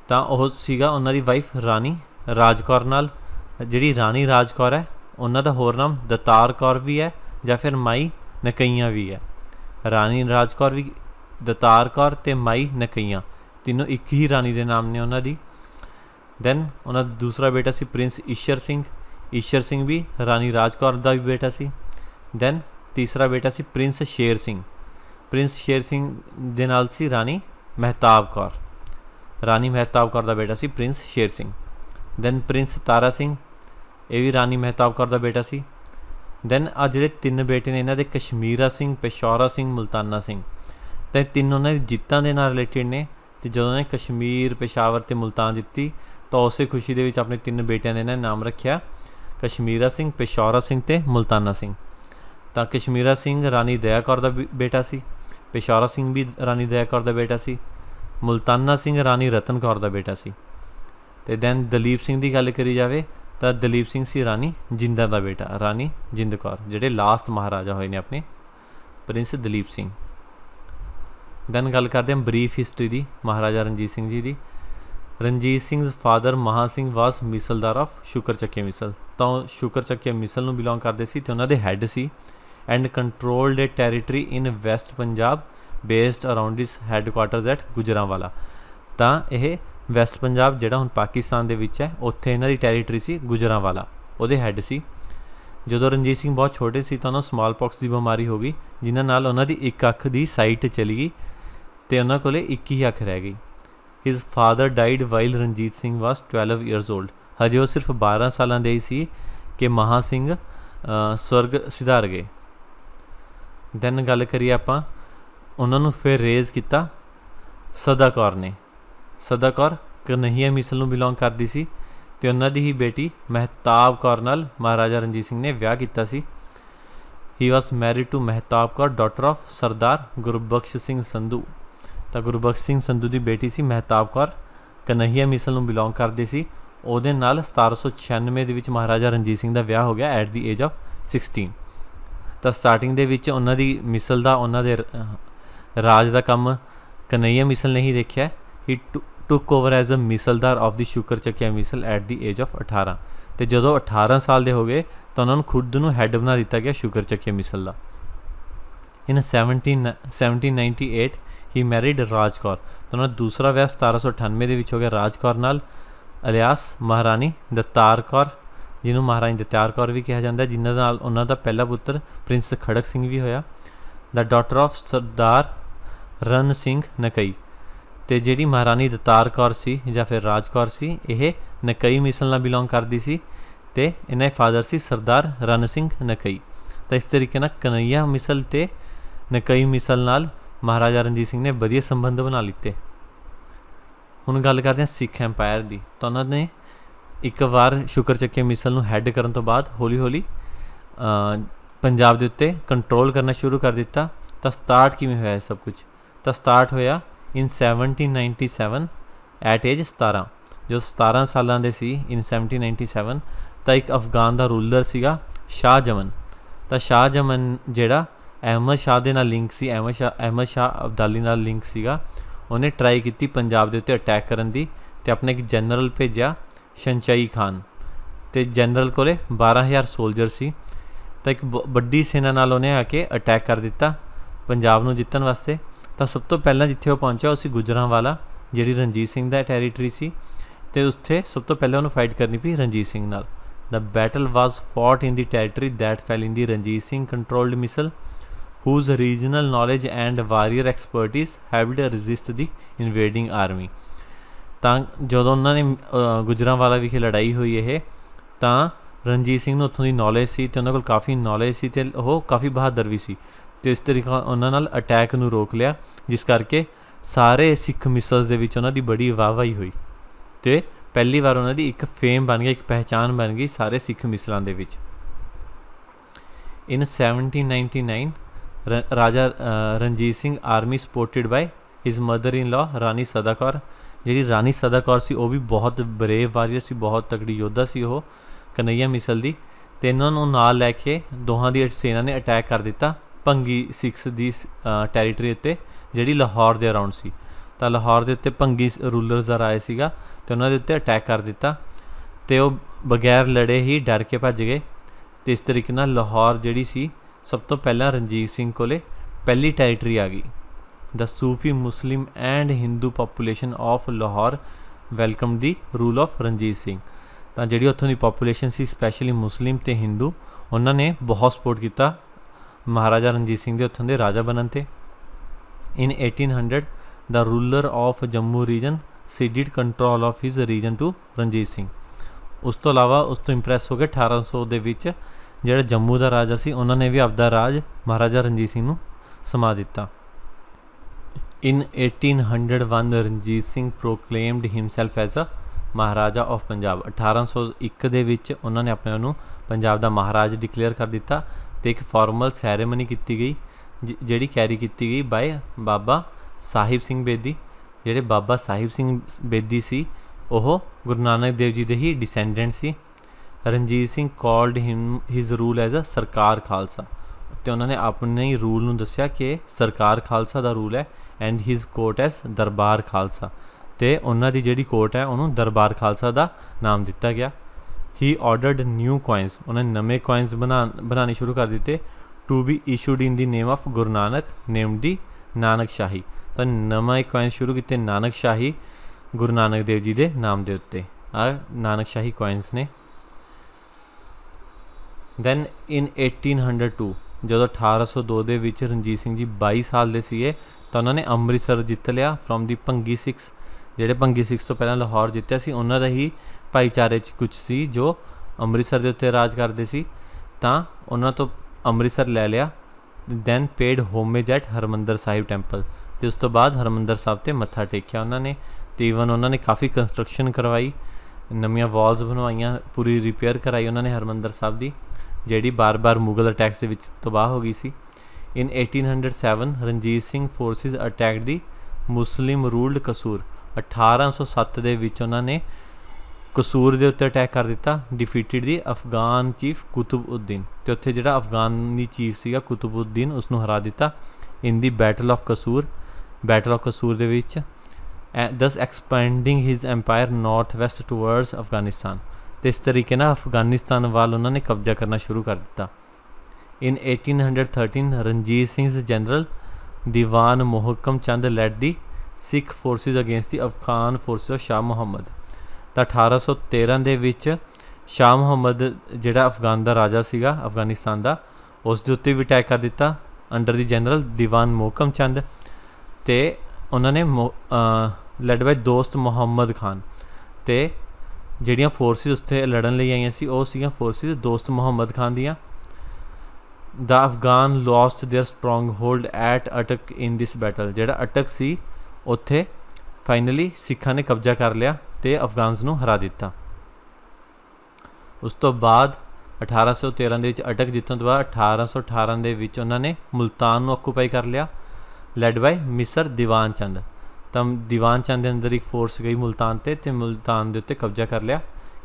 ਤਾਂ ਉਹ ਸੀਗਾ ਉਹਨਾਂ ਦੀ ਵਾਈਫ ਰਾਣੀ ਰਾਜਕੌਰ ਨਾਲ ਜਿਹੜੀ ਰਾਣੀ ਰਾਜਕੌਰ ਹੈ ਉਹਨਾਂ ਦਾ ਹੋਰ ਨਾਮ ਦਤਾਰ ਕੌਰ ਵੀ ਹੈ ਜਾਂ ਫਿਰ ਮਾਈ ਨਕਈਆਂ ਵੀ ਹੈ ਰਾਣੀ ਰਾਜਕੌਰ ਵੀ ਦਤਾਰ ਕੌਰ ਤੇ ਮਾਈ ਨਕਈਆਂ ਤਿੰਨੋਂ ਇੱਕ ਹੀ ਰਾਣੀ ਦੇ ਨਾਮ ਨੇ ਉਹਨਾਂ ਦੀ ਦੈਨ ਉਹਨਾਂ ਦਾ ਦੂਸਰਾ ਬੇਟਾ ਸੀ ਪ੍ਰਿੰਸ ਈਸ਼ਰ ਸਿੰਘ ਈਸ਼ਰ ਸਿੰਘ ਵੀ ਰਾਣੀ ਰਾਜਕੌਰ ਦਾ ਵੀ ਬੇਟਾ ਸੀ ਦੈਨ ਤੀਸਰਾ ਬੇਟਾ ਸੀ ਪ੍ਰਿੰਸ ਸ਼ੇਰ ਸਿੰਘ ਪ੍ਰਿੰਸ ਸ਼ੇਰ ਸਿੰਘ ਦੇ ਨਾਲ ਸੀ ਰਾਣੀ ਮਹਿਤਾਬ ਕੌਰ ਰਾਣੀ ਮਹਿਤਾਬ ਕੌਰ ਦਾ ਬੇਟਾ ਸੀ prince Sher Singh then prince Tara Singh ਇਹ ਵੀ ਰਾਣੀ ਮਹਿਤਾਬ ਕੌਰ ਦਾ ਬੇਟਾ ਸੀ ਦੈਨ ਆ ਜਿਹੜੇ ਤਿੰਨ ਬੇਟੇ ਨੇ ਇਹਨਾਂ ਦੇ ਕਸ਼ਮੀਰਾ ਸਿੰਘ ਪਸ਼ੌਰਾ ਸਿੰਘ ਮਲਤਾਨਾ ਸਿੰਘ ਤੇ ਤਿੰਨੋਂ ਨੇ ਜਿੱਤਾਂ ਦੇ ਨਾਲ ਰਿਲੇਟਡ ਨੇ ਤੇ ਜਦੋਂ ਨੇ ਕਸ਼ਮੀਰ ਪਸ਼ਾਵਰ ਤੇ ਮਲਤਾਨ ਦਿੱਤੀ ਤਾਂ ਉਸੇ ਖੁਸ਼ੀ ਦੇ ਵਿੱਚ ਆਪਣੇ ਤਿੰਨ ਬੇਟਿਆਂ ਦੇ ਨਾਮ ਰੱਖਿਆ ਕਸ਼ਮੀਰਾ ਸਿੰਘ ਪਸ਼ੌਰਾ ਸਿੰਘ ਤੇ ਮਲਤਾਨਾ ਸਿੰਘ ਤਾਂ ਕਸ਼ਮੀਰਾ ਸਿੰਘ ਰਾਣੀ ਦਇਆ ਕੌਰ ਦਾ ਬੇਟਾ ਸੀ ਪਸ਼ੌਰਾ ਸਿੰਘ ਵੀ ਰਾਣੀ ਦਇਆ ਕੌਰ ਦਾ ਬੇਟਾ ਸੀ ਮਲਤਾਨਾ ਸਿੰਘ ਰਾਣੀ ਰਤਨ ਕੌਰ ਦਾ ਬੇਟਾ ਸੀ ਤੇ ਦੈਨ ਦਲੀਪ ਸਿੰਘ ਦੀ ਗੱਲ ਕਰੀ ਜਾਵੇ ਤਾਂ ਦਲੀਪ ਸਿੰਘ ਸੀ ਰਾਣੀ ਜਿੰਦਾ ਦਾ ਬੇਟਾ ਰਾਣੀ ਜਿੰਦ ਕੌਰ ਜਿਹੜੇ ਲਾਸਟ ਮਹਾਰਾਜਾ ਹੋਏ ਨੇ ਆਪਣੇ ਪ੍ਰਿੰਸ ਦਲੀਪ ਸਿੰਘ ਦਨ ਗੱਲ ਕਰਦੇ ਹਾਂ ਬਰੀਫ ਹਿਸਟਰੀ ਦੀ ਮਹਾਰਾਜਾ ਰਣਜੀਤ ਸਿੰਘ ਜੀ ਦੀ ਰਣਜੀਤ ਸਿੰਘ ਫਾਦਰ ਮਹਾ ਸਿੰਘ ਵਾਸ ਮਿਸਲਦਾਰ ਆਫ ਸ਼ੁਕਰ ਚੱਕੇ ਮਿਸਲ ਤਾਂ ਸ਼ੁਕਰ ਚੱਕੇ ਮਿਸਲ ਨੂੰ ਬਿਲੋਂਗ ਕਰਦੇ ਸੀ ਤੇ ਉਹਨਾਂ ਦੇ ਹੈੱਡ ਸੀ and controlled a territory in west Punjab based around his headquarters at Gujranwala ਤਾਂ ਇਹ ਵੈਸਟ ਪੰਜਾਬ ਜਿਹੜਾ ਹੁਣ ਪਾਕਿਸਤਾਨ ਦੇ ਵਿੱਚ ਹੈ ਉੱਥੇ ਇਹਨਾਂ ਦੀ ਟੈਰੀਟਰੀ ਸੀ ਗੁਜਰਾਂਵਾਲਾ ਉਹਦੇ ਹੈੱਡ ਸੀ ਜਦੋਂ ਰਣਜੀਤ ਸਿੰਘ ਬਹੁਤ ਛੋਟੇ ਸੀ ਤਾਂ ਉਹਨਾਂ ਸਮਾਲ ਪੌਕਸ ਦੀ ਬਿਮਾਰੀ ਹੋ ਗਈ ਜਿਨ੍ਹਾਂ ਨਾਲ ਉਹਨਾਂ ਦੀ ਇੱਕ ਅੱਖ ਦੀ ਸਾਈਟ ਚਲੀ ਗਈ ਤੇ ਉਹਨਾਂ ਕੋਲੇ ਇੱਕ ਹੀ ਅੱਖ ਰਹਿ ਗਈ his father died while Ranjit Singh was 12 years old ਹਜੇ ਉਹ ਸਿਰਫ 12 ਸਾਲਾਂ ਦੇ ਹੀ ਸੀ ਕਿ ਮਹਾ ਸਿੰਘ ਸਵਰਗ ਸਿਧਾਰ ਗਏ ਦੈਨ ਗੱਲ ਕਰੀ ਆਪਾਂ ਉਹਨਾਂ ਨੂੰ ਫਿਰ ਰੇਜ਼ ਕੀਤਾ ਸਦਾਕਾਰ ਨੇ ਸਦਾ ਕੌਰ ਕਨਹੀਆ ਮਿਸਲ ਨੂੰ ਬਿਲੋਂਗ ਕਰਦੀ ਸੀ ਤੇ ਉਹਨਾਂ ਦੀ ਹੀ ਬੇਟੀ ਮਹਿਤਾਬ ਕੌਰ ਨਾਲ ਮਹਾਰਾਜਾ ਰਣਜੀਤ ਸਿੰਘ ਨੇ ਵਿਆਹ ਕੀਤਾ ਸੀ he was married to Mehtab Kaur daughter of Sardar Gurbakhsh Singh Sandhu ਤਾਂ ਗੁਰਬਖਸ਼ ਸਿੰਘ ਸੰਧੂ ਦੀ ਬੇਟੀ ਸੀ ਮਹਿਤਾਬ ਕੌਰ ਕਨਹੀਆ ਮਿਸਲ ਨੂੰ ਬਿਲੋਂਗ ਕਰਦੀ ਸੀ ਉਹਦੇ ਨਾਲ 1796 ਦੇ ਵਿੱਚ ਮਹਾਰਾਜਾ ਰਣਜੀਤ ਸਿੰਘ ਦਾ ਵਿਆਹ ਹੋ ਗਿਆ ਐਟ ਦੀ ਏਜ ਆਫ 16 ਤਾਂ ਸਟਾਰਟਿੰਗ ਦੇ ਵਿੱਚ ਉਹਨਾਂ ਦੀ ਮਿਸਲ ਦਾ ਉਹਨਾਂ ਦੇ ਰਾਜ ਦਾ ਕੰਮ ਕਨਈਆ ਮਿਸਲ ਨਹੀਂ ਦੇਖਿਆ he took over as a ਮਿਸਲਦਾਰ ਆਫ ਦੀ ਸ਼ੁਕਰ ਚੱਕਿਆ ਮਿਸਲ ਐਟ ਦੀ ਏਜ ਆਫ 18 ਤੇ ਜਦੋਂ 18 ਸਾਲ ਦੇ ਹੋ ਗਏ ਤਾਂ ਉਹਨਾਂ ਨੂੰ ਖੁਦ ਨੂੰ ਹੈੱਡ ਬਣਾ ਦਿੱਤਾ ਗਿਆ ਸ਼ੁਕਰ ਚੱਕਿਆ ਮਿਸਲ ਦਾ ਇਨ 17 1798 ਹੀ ਮੈਰਿਡ ਰਾਜਕੌਰ ਤਾਂ ਉਹਨਾਂ ਦਾ ਦੂਸਰਾ ਵਿਆਹ 1798 ਦੇ ਵਿੱਚ ਹੋ ਗਿਆ ਰਾਜਕੌਰ ਨਾਲ ਅਲਿਆਸ ਮਹਾਰਾਣੀ ਦਤਾਰ ਕੌਰ ਜਿਹਨੂੰ ਮਹਾਰਾਣੀ ਦਤਾਰ ਕੌਰ ਵੀ ਕਿਹਾ ਜਾਂਦਾ ਜਿਨ੍ਹਾਂ ਨਾਲ ਉਹਨਾਂ ਦਾ ਪਹਿਲਾ ਪੁੱਤਰ ਪ੍ਰਿੰਸ ਖੜਕ ਸਿੰਘ ਵੀ ਹੋਇਆ ਦਾ ਡਾਟਰ ਆਫ ਸਰਦਾਰ ਰਣ ਸਿੰਘ ਨਕਈ ਤੇ ਜਿਹੜੀ ਮਹਾਰਾਣੀ ਦਤਾਰ ਕੌਰ ਸੀ ਜਾਂ ਫਿਰ ਰਾਜ ਕੌਰ ਸੀ ਇਹ ਨਕਈ ਮਿਸਲ ਨਾਲ ਬਿਲੋਂਗ ਕਰਦੀ ਸੀ ਤੇ ਇਹਨਾਂ ਦੇ ਫਾਦਰ ਸੀ ਸਰਦਾਰ ਰਣ ਸਿੰਘ ਨਕਈ ਤਾਂ ਇਸ ਤਰੀਕੇ ਨਾਲ ਕਨਈਆ ਮਿਸਲ ਤੇ ਨਕਈ ਮਿਸਲ ਨਾਲ ਮਹਾਰਾਜਾ ਰਣਜੀਤ ਸਿੰਘ ਨੇ ਵਧੀਆ ਸੰਬੰਧ ਬਣਾ ਲਿੱਤੇ ਹੁਣ ਗੱਲ ਕਰਦੇ ਹਾਂ ਸਿੱਖ ਐਮਪਾਇਰ ਦੀ ਤਾਂ ਉਹਨਾਂ ਨੇ ਇੱਕ ਵਾਰ ਸ਼ੁਕਰ ਚੱਕੇ ਮਿਸਲ ਨੂੰ ਹੈੱਡ ਕਰਨ ਤੋਂ ਬਾਅਦ ਹੌਲੀ-ਹੌਲੀ ਪੰਜਾਬ ਦੇ ਉੱਤੇ ਕੰਟਰੋਲ ਕਰਨਾ ਸ਼ੁਰੂ ਕਰ ਦਿੱਤਾ ਤਾਂ ਸਟਾਰਟ ਕਿਵੇਂ ਹੋਇਆ ਸਭ ਕੁਝ ਤਾਂ ਸਟਾਰਟ ਹੋਇਆ ਇਨ 1797 ਐਟ ਏਜ 17 ਜੋ 17 ਸਾਲਾਂ ਦੇ ਸੀ ਇਨ 1797 ਤਾਂ ਇੱਕ ਅਫਗਾਨ ਦਾ ਰੂਲਰ ਸੀਗਾ ਸ਼ਾਹ ਜਮਨ ਤਾਂ ਸ਼ਾਹ ਜਮਨ ਜਿਹੜਾ ਅਹਿਮਦ ਸ਼ਾਹ ਦੇ ਨਾਲ ਲਿੰਕ ਸੀ ਅਹਿਮਦ ਸ਼ਾਹ ਅਹਿਮਦ ਸ਼ਾਹ ਅਬਦਾਲੀ ਨਾਲ ਲਿੰਕ ਸੀਗਾ ਉਹਨੇ ਟਰਾਈ ਕੀਤੀ ਪੰਜਾਬ ਦੇ ਉੱਤੇ ਅਟੈਕ ਕਰਨ ਦੀ ਤੇ ਆਪਣੇ ਇੱਕ ਜਨਰਲ ਭੇਜਿਆ ਸ਼ੰਚਾਈ ਖਾਨ ਤੇ ਜਨਰਲ ਕੋਲੇ 12000 ਸੋਲਜਰ ਸੀ ਤਾਂ ਇੱਕ ਵੱਡੀ ਸੈਨਾ ਨਾਲ ਉਹਨੇ ਆ ਕੇ ਅਟੈਕ ਕਰ ਦਿੱਤਾ ਪੰਜਾਬ ਨੂੰ ਜਿੱਤਣ ਵਾਸਤੇ ਤਾਂ ਸਭ ਤੋਂ ਪਹਿਲਾਂ ਜਿੱਥੇ ਉਹ ਪਹੁੰਚਿਆ ਉਹ ਸੀ ਗੁਜਰਾਂਵਾਲਾ ਜਿਹੜੀ ਰਣਜੀਤ ਸਿੰਘ ਦਾ ਟੈਰੀਟਰੀ ਸੀ ਤੇ ਉੱਥੇ ਸਭ ਤੋਂ ਪਹਿਲਾਂ ਉਹਨੂੰ ਫਾਈਟ ਕਰਨੀ ਪਈ ਰਣਜੀਤ ਸਿੰਘ ਨਾਲ ਦਾ battle was fought in the territory that fell in the Ranjit Singh controlled misl whose regional knowledge and warrior expertise ਹੈਵਡ ਰੈਜ਼ਿਸਟ ਦੀ ਇਨਵੇਡਿੰਗ ਆਰਮੀ ਤਾਂ ਜਦੋਂ ਉਹਨਾਂ ਨੇ ਗੁਜਰਾਂਵਾਲਾ ਵਿਖੇ ਲੜਾਈ ਹੋਈ ਇਹ ਤਾਂ ਰਣਜੀਤ ਸਿੰਘ ਨੂੰ ਉੱਥੋਂ ਦੀ ਨੌਲੇਜ ਸੀ ਤੇ ਉਹਨਾਂ ਕੋਲ ਕਾਫੀ ਨੌਲੇਜ ਸੀ ਤੇ ਉਹ ਕਾਫੀ ਬਹਾਦਰ ਵੀ ਸੀ ਤੇ ਇਸ ਤਰੀਕੇ ਉਹਨਾਂ ਨਾਲ ਅਟੈਕ ਨੂੰ ਰੋਕ ਲਿਆ ਜਿਸ ਕਰਕੇ ਸਾਰੇ ਸਿੱਖ ਮਿਸਲਸ ਦੇ ਵਿੱਚ ਉਹਨਾਂ ਦੀ ਬੜੀ ਵਾਵਾਈ ਹੋਈ ਤੇ ਪਹਿਲੀ ਵਾਰ ਉਹਨਾਂ ਦੀ ਇੱਕ ਫੇਮ ਬਣ ਗਈ ਇੱਕ ਪਹਿਚਾਨ ਬਣ ਗਈ ਸਾਰੇ ਸਿੱਖ ਮਿਸਲਾਂ ਦੇ ਵਿੱਚ in 1799 Raja Ranjit Singh army supported by his mother in law Rani ਸਦਾਕੌਰ ਜਿਹੜੀ ਰਾਣੀ ਸਦਾਕੌਰ ਸੀ ਉਹ ਵੀ ਬਹੁਤ ਬਰੇਵ ਵਾਰੀਅਰ ਸੀ ਬਹੁਤ ਤਕੜੀ ਯੋਧਾ ਸੀ ਉਹ ਕਨਈਆ ਮਿਸਲ ਦੀ ਤੇ ਇਹਨਾਂ ਨੂੰ ਨਾਲ ਲੈ ਕੇ ਦੋਹਾਂ ਦੀ ਸੈਨਾ ਨੇ ਅਟੈਕ ਕਰ ਦਿੱਤਾ ਪੰਗੀ ਸਿਕਸ ਦੀ ਟੈਰੀਟਰੀ ਉੱਤੇ ਜਿਹੜੀ ਲਾਹੌਰ ਦੇ ਅਰਾਊਂਡ ਸੀ ਤਾਂ ਲਾਹੌਰ ਦੇ ਉੱਤੇ ਪੰਗੀ ਰੂਲਰਸ ਆ ਰਹੇ ਸੀਗਾ ਤੇ ਉਹਨਾਂ ਦੇ ਉੱਤੇ ਅਟੈਕ ਕਰ ਦਿੱਤਾ ਤੇ ਉਹ ਬਗੈਰ ਲੜੇ ਹੀ ਡਰ ਕੇ ਭੱਜ ਗਏ ਤੇ ਇਸ ਤਰੀਕੇ ਨਾਲ ਲਾਹੌਰ ਜਿਹੜੀ ਸੀ ਸਭ ਤੋਂ ਪਹਿਲਾਂ ਰਣਜੀਤ ਸਿੰਘ ਕੋਲੇ ਪਹਿਲੀ ਟੈਰੀਟਰੀ ਆ ਗਈ the Sufi Muslim and Hindu population of Lahore welcome the rule of Ranjit Singh ਤਾਂ ਜਿਹੜੀ ਉੱਥੋਂ ਦੀ ਪੋਪੂਲੇਸ਼ਨ ਸੀ ਸਪੈਸ਼ਲੀ ਮੁਸਲਿਮ ਤੇ ਹਿੰਦੂ ਉਹਨਾਂ ਨੇ ਬਹੁਤ ਸਪੋਰਟ ਕੀਤਾ ਮਹਾਰਾਜਾ ਰਣਜੀਤ ਸਿੰਘ ਦੇ ਉੱਥੋਂ ਦੇ ਰਾਜਾ ਬਣਨ ਤੇ in 1800 the ruler of Jammu region ceded control of his region to Ranjit Singh ਉਸ ਤੋਂ ਇਲਾਵਾ ਉਸ ਤੋਂ ਇੰਪ੍ਰੈਸ ਹੋ ਕੇ 1800 ਦੇ ਵਿੱਚ ਜਿਹੜਾ ਜੰਮੂ ਦਾ ਰਾਜਾ ਸੀ ਉਹਨਾਂ ਨੇ ਵੀ ਆਪਦਾ ਰਾਜ ਮਹਾਰਾਜਾ ਰਣਜੀਤ ਸਿੰਘ ਨੂੰ ਸਮਾ ਦਿੱਤਾ in 1801 Ranjit Singh proclaimed himself as a Maharaja of Punjab 1801 ਦੇ ਵਿੱਚ ਉਹਨਾਂ ਨੇ ਆਪਣੇ ਨੂੰ ਪੰਜਾਬ ਦਾ ਮਹਾਰਾਜ ਡਿਕਲੇਅਰ ਕਰ ਦਿੱਤਾ ਤੇ ਇੱਕ ਫਾਰਮਲ ਸੈਰੇਮਨੀ ਕੀਤੀ ਗਈ ਜਿਹੜੀ ਕੈਰੀ ਕੀਤੀ ਗਈ ਬਾਈ ਬਾਬਾ ਸਾਹਿਬ ਸਿੰਘ ਬੇਦੀ ਜਿਹੜੇ ਬਾਬਾ ਸਾਹਿਬ ਸਿੰਘ ਬੇਦੀ ਸੀ ਉਹ ਗੁਰੂ ਨਾਨਕ ਦੇਵ ਜੀ ਦੇ ਹੀ ਡਿਸੈਂਡੈਂਟ ਸੀ Ranjit Singh called him his rule as a Sarkar Khalsa ਤੇ ਉਹਨਾਂ ਨੇ ਆਪਣੇ ਹੀ ਰੂਲ ਨੂੰ ਦੱਸਿਆ ਕਿ ਸਰਕਾਰ ਖਾਲਸਾ ਦਾ ਰੂਲ ਹੈ and his court as Darbar Khalsa ਤੇ ਉਹਨਾਂ ਦੀ ਜਿਹੜੀ ਕੋਰਟ ਹੈ ਉਹਨੂੰ ਦਰਬਾਰ ਖਾਲਸਾ ਦਾ ਨਾਮ ਦਿੱਤਾ ਗਿਆ ਹੀ ਆਰਡਰਡ ਨਿਊ ਕੋਇਨਸ ਉਹਨੇ ਨਵੇਂ ਕੋਇਨਸ ਬਣਾ ਬਣਾਉਣੇ ਸ਼ੁਰੂ ਕਰ ਦਿੱਤੇ to be issued in the name of Guru Nanak name the Nanak Shahi ਤਾਂ ਨਵੇਂ ਕੋਇਨਸ ਸ਼ੁਰੂ ਕੀਤੇ ਨਾਨਕ ਸ਼ਾਹੀ ਗੁਰੂ ਨਾਨਕ ਦੇਵ ਜੀ ਦੇ ਨਾਮ ਦੇ ਉੱਤੇ ਆ ਨਾਨਕ ਸ਼ਾਹੀ ਕੋਇਨਸ ਨੇ ਦੈਨ ਇਨ 1802 ਜਦੋਂ 1802 ਦੇ ਵਿੱਚ ਰਣਜੀਤ ਸਿੰਘ ਜੀ 22 ਸਾਲ ਦੇ ਸੀਗੇ ਤਾਂ ਉਹਨਾਂ ਨੇ ਅੰਮ੍ਰਿਤਸਰ ਜਿੱਤ ਲਿਆ ਫਰਮ ਦੀ ਪੰਗੀ 6 ਜਿਹੜੇ ਪੰਗੀ 6 ਤੋਂ ਪਹਿਲਾਂ ਲਾਹੌਰ ਜਿੱਤਿਆ ਸੀ ਉਹਨਾਂ ਦਾ ਹੀ ਭਾਈਚਾਰੇ 'ਚ ਕੁਝ ਸੀ ਜੋ ਅੰਮ੍ਰਿਤਸਰ ਦੇ ਉੱਤੇ ਰਾਜ ਕਰਦੇ ਸੀ ਤਾਂ ਉਹਨਾਂ ਤੋਂ ਅੰਮ੍ਰਿਤਸਰ ਲੈ ਲਿਆ then paid homage at Harmandar Sahib temple ਤੇ ਉਸ ਤੋਂ ਬਾਅਦ ਹਰਮੰਦਰ ਸਾਹਿਬ ਤੇ ਮੱਥਾ ਟੇਕਿਆ ਉਹਨਾਂ ਨੇ ਤੇ ਇਵਨ ਉਹਨਾਂ ਨੇ ਕਾਫੀ ਕੰਸਟਰਕਸ਼ਨ ਕਰਵਾਈ ਨਵੀਆਂ ਵਾਲਸ ਬਣਵਾਈਆਂ ਪੂਰੀ ਰਿਪੇਅਰ ਕਰਾਈ ਉਹਨਾਂ ਨੇ ਹਰਮੰਦਰ ਸਾਹਿਬ ਦੀ ਜਿਹੜੀ ਬਾਰ-ਬਾਰ ਮੁਗਲ ਅਟੈਕਸ ਦੇ ਵਿੱਚ ਤਬਾਹ ਹੋ ਗਈ ਸੀ in 1807 Ranjit Singh forces attacked the Muslim ruled Kasur 1807 ਦੇ ਵਿੱਚ ਉਹਨਾਂ ਨੇ ਕਸੂਰ ਦੇ ਉੱਤੇ ਅਟੈਕ ਕਰ ਦਿੱਤਾ ਡਿਫੀਟਡ ਦੀ ਅਫਗਾਨ ਚੀਫ ਕੁਤਬਉদ্দিন ਤੇ ਉੱਥੇ ਜਿਹੜਾ ਅਫਗਾਨੀ ਚੀਫ ਸੀਗਾ ਕੁਤਬਉদ্দিন ਉਸ ਨੂੰ ਹਰਾ ਦਿੱਤਾ in the battle of Kasur battle of Kasur ਦੇ ਵਿੱਚ thus expanding his empire north west towards Afghanistan ਤੇ ਇਸ ਤਰੀਕੇ ਨਾਲ ਅਫਗਾਨਿਸਤਾਨ ਵੱਲ ਉਹਨਾਂ ਨੇ ਕਬਜ਼ਾ ਕਰਨਾ ਸ਼ੁਰੂ ਕਰ ਦਿੱਤਾ in 1813 Ranjit Singh general Diwan Mohkam Chand led the Sikh forces against the Afghan forces of Shah Muhammad ਤਾਂ 1813 ਦੇ ਵਿੱਚ ਸ਼ਾਹ ਮੁਹੰਮਦ ਜਿਹੜਾ ਅਫਗਾਨ ਦਾ ਰਾਜਾ ਸੀਗਾ ਅਫਗਾਨਿਸਤਾਨ ਦਾ ਉਸ ਦੇ ਉੱਤੇ ਵੀ ਅਟੈਕ ਕਰ ਦਿੱਤਾ ਅੰਡਰ ਦੀ ਜਨਰਲ ਦੀਵਾਨ ਮੋਕਮ ਚੰਦ ਤੇ ਉਹਨਾਂ ਨੇ ਲੈਡ ਬਾਈ ਦੋਸਤ ਮੁਹੰਮਦ ਖਾਨ ਤੇ ਜਿਹੜੀਆਂ ਫੋਰਸਿਸ ਉੱਥੇ ਲੜਨ ਲਈ ਆਈਆਂ ਸੀ ਉਹ ਸੀਗੀਆਂ ਫੋਰਸਿਸ ਦੋਸਤ ਮੁਹੰਮਦ ਖਾਨ ਦੀਆਂ the Afghan lost their stronghold at Attock in this battle ਜਿਹੜਾ ਅਟਕ ਸੀ ਉੱਥੇ ਫਾਈਨਲੀ ਸਿੱਖਾਂ ਨੇ ਕਬਜ਼ਾ ਕਰ ਲਿਆ ਤੇ ਅਫਗਾਨਸ ਨੂੰ ਹਰਾ ਦਿੱਤਾ ਉਸ ਤੋਂ ਬਾਅਦ 1813 ਦੇ ਵਿੱਚ ਅਟਕ ਜਿੱਤਣ ਤੋਂ ਬਾਅਦ 1818 ਦੇ ਵਿੱਚ ਉਹਨਾਂ ਨੇ ਮਲਤਾਨ ਨੂੰ ਆਕੂਪਾਈ ਕਰ ਲਿਆ ਲੈਡ ਬਾਈ ਮਿਸਰ ਦੀਵਾਨ ਚੰਦ ਤਾਂ ਦੀਵਾਨ ਚੰਦ ਦੇ ਅੰਦਰ ਇੱਕ ਫੋਰਸ ਗਈ ਮਲਤਾਨ ਤੇ ਤੇ ਮਲਤਾਨ ਦੇ ਉੱਤੇ ਕਬਜ਼ਾ ਕਰ ਲਿਆ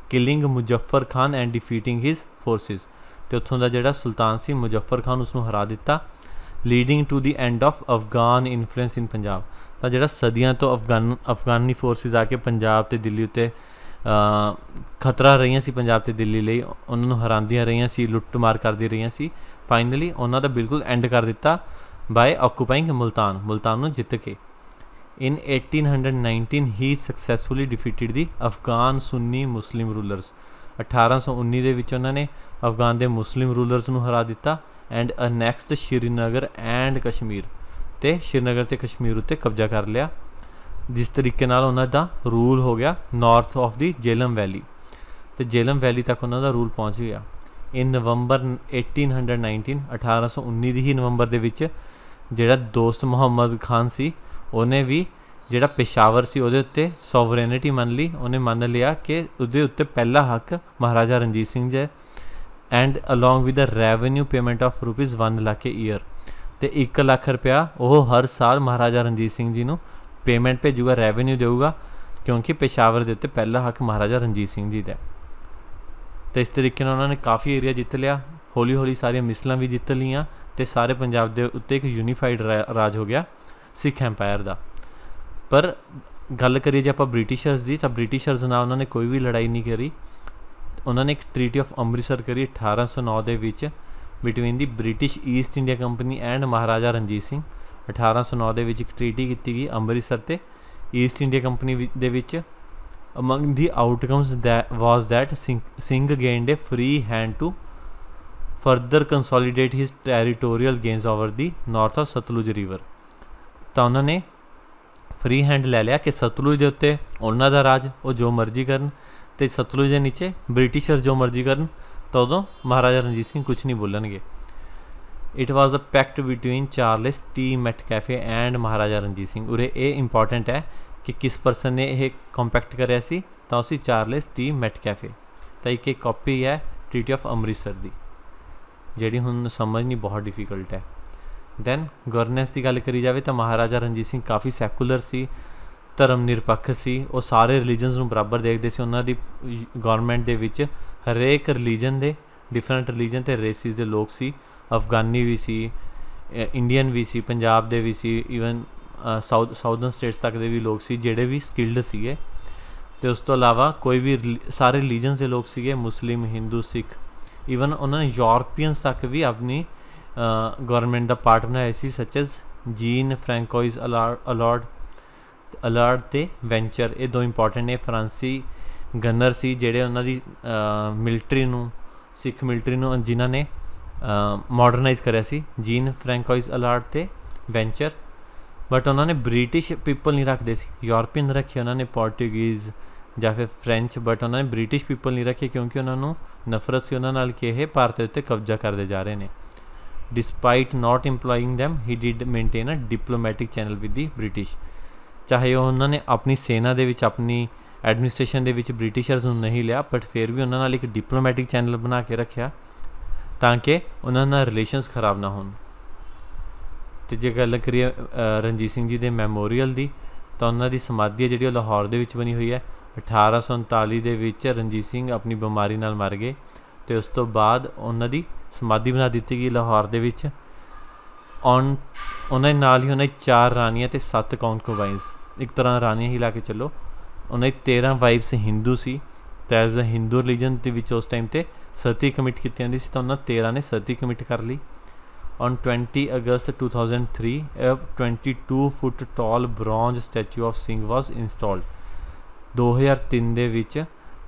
killing Muzaffar Khan and defeating his forces ਤੇ ਉੱਥੋਂ ਦਾ ਜਿਹੜਾ ਸੁਲਤਾਨ ਸੀ ਮੁਜ਼ੱਫਰ ਖਾਨ ਉਸ ਨੂੰ ਹਰਾ ਦਿੱਤਾ leading to the end of Afghan influence in Punjab ਤਾਂ ਜਿਹੜਾ ਸਦੀਆਂ ਤੋਂ ਅਫਗਾਨ ਅਫਗਾਨੀ ਫੋਰਸਿਸ ਆ ਕੇ ਪੰਜਾਬ ਤੇ ਦਿੱਲੀ ਉੱਤੇ ਖਤਰਾ ਰਹੀਆਂ ਸੀ ਪੰਜਾਬ ਤੇ ਦਿੱਲੀ ਲਈ ਉਹਨਾਂ ਨੂੰ ਹਰਾਉਂਦੀਆਂ ਰਹੀਆਂ ਸੀ ਲੁੱਟਮਾਰ ਕਰਦੀ ਰਹੀਆਂ ਸੀ ਫਾਈਨਲੀ ਉਹਨਾਂ ਦਾ ਬਿਲਕੁਲ ਐਂਡ ਕਰ ਦਿੱਤਾ ਬਾਈ ਆਕੂਪਾਈਂਗ ਮਲਤਾਨ ਮਲਤਾਨ ਨੂੰ ਜਿੱਤ ਕੇ in 1819 he successfully defeated the Afghan Sunni Muslim rulers 1819 ਦੇ ਵਿੱਚ ਉਹਨਾਂ ਨੇ ਅਫਗਾਨ ਦੇ ਮੁਸਲਿਮ ਰੂਲਰਸ ਨੂੰ ਹਰਾ ਦਿੱਤਾ and annexed Srinagar and Kashmir ਤੇ ਸ਼੍ਰੀਨਗਰ ਤੇ ਕਸ਼ਮੀਰ ਉੱਤੇ ਕਬਜ਼ਾ ਕਰ ਲਿਆ ਜਿਸ ਤਰੀਕੇ ਨਾਲ ਉਹਨਾਂ ਦਾ ਰੂਲ ਹੋ ਗਿਆ north of the Jhelum valley ਤੇ ਜੇਲਮ ਵੈਲੀ ਤੱਕ ਉਹਨਾਂ ਦਾ ਰੂਲ ਪਹੁੰਚ ਗਿਆ ਇਨ ਨਵੰਬਰ 1819 1819 ਦੀ ਹੀ ਨਵੰਬਰ ਦੇ ਵਿੱਚ ਜਿਹੜਾ ਦੋਸਤ ਮੁਹੰਮਦ ਖਾਨ ਸੀ ਉਹਨੇ ਵੀ ਜਿਹੜਾ ਪੇਸ਼ਾਵਰ ਸੀ ਉਹਦੇ ਉੱਤੇ ਸੋਵਰੇਨਿਟੀ ਮੰਨ ਲਈ ਉਹਨੇ ਮੰਨ ਲਿਆ ਕਿ ਉਹਦੇ ਉੱਤੇ ਪਹਿਲਾ ਹੱਕ Maharaja Ranjit Singh ji and along with the revenue payment of rupees 1 lakh year ਤੇ 1 ਲੱਖ ਰੁਪਿਆ ਉਹ ਹਰ ਸਾਲ ਮਹਾਰਾਜਾ ਰਣਜੀਤ ਸਿੰਘ ਜੀ ਨੂੰ ਪੇਮੈਂਟ ਭੇਜੂਗਾ ਰੈਵਨਿਊ ਦੇਊਗਾ ਕਿਉਂਕਿ ਪੇਸ਼ਾਵਰ ਦੇ ਉੱਤੇ ਪਹਿਲਾ ਹੱਕ ਮਹਾਰਾਜਾ ਰਣਜੀਤ ਸਿੰਘ ਜੀ ਦਾ ਤੇ ਇਸ ਤਰੀਕੇ ਨਾਲ ਉਹਨਾਂ ਨੇ ਕਾਫੀ ਏਰੀਆ ਜਿੱਤ ਲਿਆ ਹੌਲੀ ਹੌਲੀ ਸਾਰੀਆਂ ਮਿਸਲਾਂ ਵੀ ਜਿੱਤ ਲੀਆਂ ਤੇ ਸਾਰੇ ਪੰਜਾਬ ਦੇ ਉੱਤੇ ਇੱਕ ਯੂਨੀਫਾਈਡ ਰਾਜ ਹੋ ਗਿਆ ਸਿੱਖ ਐਮਪਾਇਰ ਦਾ ਪਰ ਗੱਲ ਕਰੀਏ ਜੇ ਆਪਾਂ ਬ੍ਰਿਟਿਸ਼ਰਸ ਦੀ ਤਾਂ ਬ੍ਰਿਟਿਸ਼ਰਸ ਨਾਲ ਉਹਨਾਂ ਨੇ ਕੋਈ ਵੀ ਲੜਾਈ ਨਹੀਂ ਕੀਤੀ ਉਹਨਾਂ ਨੇ ਇੱਕ ਟ੍ਰੀਟੀ ਆਫ ਅੰਮ੍ਰਿਤਸਰ ਕਰੀ 1809 ਦੇ ਵਿੱਚ between the British East India Company and Maharaja Ranjit Singh 1809 ਦੇ ਵਿੱਚ ਇੱਕ ਟ੍ਰੀਟੀ ਕੀਤੀ ਗਈ ਅੰਮ੍ਰਿਤਸਰ ਤੇ ਈਸਟ ਇੰਡੀਆ ਕੰਪਨੀ ਦੇ ਵਿੱਚ among the outcomes that was that Singh gained a free hand to further consolidate his territorial gains over the north of Satluj river ਤਾਂ ਉਹਨਾਂ ਨੇ ਫ੍ਰੀ ਹੈਂਡ ਲੈ ਲਿਆ ਕਿ ਸਤਲੁਜ ਦੇ ਉੱਤੇ ਉਹਨਾਂ ਦਾ ਰਾਜ ਉਹ ਜੋ ਮਰਜ਼ੀ ਕਰਨ ਤੇ ਸਤਲੁਜ ਦੇ ਨੀਚੇ ਬ੍ਰਿਟਿਸ਼ਰ ਜੋ ਮਰਜ਼ੀ ਕਰਨ ਤਾਂ ਉਦੋਂ ਮਹਾਰਾਜਾ ਰਣਜੀਤ ਸਿੰਘ ਕੁਝ ਨਹੀਂ ਬੋਲਣਗੇ it was a pact between Charles T Metcalfe and Maharaja Ranjit Singh ਉਰੇ ਇਹ ਇੰਪੋਰਟੈਂਟ ਹੈ ਕਿ ਕਿਸ ਪਰਸਨ ਨੇ ਇਹ ਕੰਪੈਕਟ ਕਰਿਆ ਸੀ ਤਾਂ ਉਸੇ ਚਾਰਲਸ ਟੀ ਮੈਟ ਕੈਫੇ ਤਾਂ ਇੱਕ ਇੱਕ ਕਾਪੀ ਹੈ ਟ੍ਰੀਟੀ ਆਫ ਅੰਮ੍ਰਿਤਸਰ ਦੀ ਜਿਹੜੀ ਹੁਣ ਸਮਝਣੀ ਬਹੁਤ ਡਿਫਿਕਲਟ ਹੈ ਦੈਨ ਗਵਰਨੈਂਸ ਦੀ ਗੱਲ ਕਰੀ ਜਾਵੇ ਤਾਂ ਮਹਾਰਾਜਾ ਰਣਜੀਤ ਸਿੰਘ ਕਾਫੀ ਸੈਕੂਲਰ ਸੀ ਧਰਮ ਨਿਰਪੱਖ ਸੀ ਉਹ ਸਾਰੇ ਰਿਲੀਜੀਅਨਸ ਨੂੰ ਬਰਾਬਰ ਦੇਖਦੇ ਸੀ ਉਹਨਾਂ ਦੀ ਗਵਰਨਮੈਂਟ ਦੇ ਵਿੱਚ ਹਰੇਕ ਰਿਲੀਜਨ ਦੇ ਡਿਫਰੈਂਟ ਰਿਲੀਜਨ ਤੇ ਰੇਸਿਸ ਦੇ ਲੋਕ ਸੀ ਅਫਗਾਨੀ ਵੀ ਸੀ ਇੰਡੀਅਨ ਵੀ ਸੀ ਪੰਜਾਬ ਦੇ ਵੀ ਸੀ ਇਵਨ ਸਾਊਥ ਸਾਊਥਰਨ ਸਟੇਟਸ ਤੱਕ ਦੇ ਵੀ ਲੋਕ ਸੀ ਜਿਹੜੇ ਵੀ ਸਕਿਲਡ ਸੀਗੇ ਤੇ ਉਸ ਤੋਂ ਇਲਾਵਾ ਕੋਈ ਵੀ ਸਾਰੇ ਰਿਲੀਜੀਅਨ ਦੇ ਲੋਕ ਸੀਗੇ ਮੁਸਲਿਮ ਹਿੰਦੂ ਸਿੱਖ ਇਵਨ ਉਹਨਾਂ ਨੇ ਯੂਰੋਪੀਅਨਸ ਤੱਕ ਵੀ ਆਪਣੀ ਗਵਰਨਮੈਂਟ ਦਾ ਪਾਰਟ ਬਣਾਇਆ ਸੀ ਸੱਚ ਐਸ ਜੀਨ ਫ੍ਰੈਂਕੋਇਸ ਅਲਾਰਡ ਅਲਾਰਡ ਤੇ ਵੈਂਚਰ ਇਹ ਦੋ ਇੰਪੋਰਟੈਂਟ ਨੇ ਫਰਾਂਸੀ ਗਨਰ ਸੀ ਜਿਹੜੇ ਉਹਨਾਂ ਦੀ ਮਿਲਟਰੀ ਨੂੰ ਸਿੱਖ ਮਿਲਟਰੀ ਨੂੰ ਜਿਨ੍ਹਾਂ ਨੇ ਮਾਡਰਨਾਈਜ਼ ਕਰਿਆ ਸੀ ਜੀਨ ਫ੍ਰੈਂਕੋਇਸ ਅਲਾਰਟ ਤੇ ਵੈਂਚਰ ਬਟ ਉਹਨਾਂ ਨੇ ਬ੍ਰਿਟਿਸ਼ ਪੀਪਲ ਨਹੀਂ ਰੱਖਦੇ ਸੀ ਯੂਰਪੀਅਨ ਰੱਖੇ ਉਹਨਾਂ ਨੇ ਪੋਰਟੁਗੀਜ਼ ਜਾਂ ਫਿਰ ਫ੍ਰੈਂਚ ਬਟ ਉਹਨਾਂ ਨੇ ਬ੍ਰਿਟਿਸ਼ ਪੀਪਲ ਨਹੀਂ ਰੱਖੇ ਕਿਉਂਕਿ ਉਹਨਾਂ ਨੂੰ ਨਫ਼ਰਤ ਸੀ ਉਹਨਾਂ ਨਾਲ ਕਿ ਇਹ ਭਾਰਤ ਉੱਤੇ ਕਬਜ਼ਾ ਕਰਦੇ ਜਾ ਰਹੇ ਨੇ despite not employing them he did maintain a diplomatic channel with the British ਚਾਹੇ ਉਹਨਾਂ ਨੇ ਆਪਣੀ ਸੈਨਾ ਦੇ ਵਿੱਚ ਆਪਣੀ ਐਡਮਿਨਿਸਟ੍ਰੇਸ਼ਨ ਦੇ ਵਿੱਚ ਬ੍ਰਿਟਿਸ਼ਰਸ ਨੂੰ ਨਹੀਂ ਲਿਆ ਬਟ ਫਿਰ ਵੀ ਉਹਨਾਂ ਨਾਲ ਇੱਕ ਡਿਪਲੋਮੈਟਿਕ ਚੈਨਲ ਬਣਾ ਕੇ ਰੱਖਿਆ ਤਾਂ ਕਿ ਉਹਨਾਂ ਨਾਲ ਰਿਲੇਸ਼ਨਸ ਖਰਾਬ ਨਾ ਹੋਣ ਤੇ ਜੇ ਗੱਲ ਕਰੀਏ ਰਣਜੀਤ ਸਿੰਘ ਜੀ ਦੇ ਮੈਮੋਰੀਅਲ ਦੀ ਤਾਂ ਉਹਨਾਂ ਦੀ ਸਮਾਧੀ ਹੈ ਜਿਹੜੀ ਉਹ ਲਾਹੌਰ ਦੇ ਵਿੱਚ ਬਣੀ ਹੋਈ ਹੈ 1839 ਦੇ ਵਿੱਚ ਰਣਜੀਤ ਸਿੰਘ ਆਪਣੀ ਬਿਮਾਰੀ ਨਾਲ ਮਰ ਗਏ ਤੇ ਉਸ ਤੋਂ ਬਾਅਦ ਉਹਨਾਂ ਦੀ ਸਮਾਧੀ ਬਣਾ ਦਿੱਤੀ ਗਈ ਲਾਹੌਰ ਦੇ ਵਿੱਚ ਔਨ ਉਹਨਾਂ ਦੇ ਨਾਲ ਹੀ ਉਹਨੇ ਚਾਰ ਰਾਣੀਆਂ ਤੇ ਸੱਤ ਕਾਉਂਟ ਇੱਕ ਤਰ੍ਹਾਂ ਰਾਣੀਆਂ ਹੀ ਲਾ ਕੇ ਚੱਲੋ ਉਹਨੇ 13 ਵਾਈਫਸ ਹਿੰਦੂ ਸੀ ਤਾਂ ਐਜ਼ ਅ ਹਿੰਦੂ ਰਿਲੀਜਨ ਦੇ ਵਿੱਚ ਉਸ ਟਾਈਮ ਤੇ ਸਤੀ ਕਮਿਟ ਕੀਤੀ ਜਾਂਦੀ ਸੀ ਤਾਂ ਉਹਨਾਂ 13 ਨੇ ਸਤੀ ਕਮਿਟ ਕਰ ਲਈ on 20 August 2003 a 22 foot tall bronze statue of Singh was installed 2003 ਦੇ ਵਿੱਚ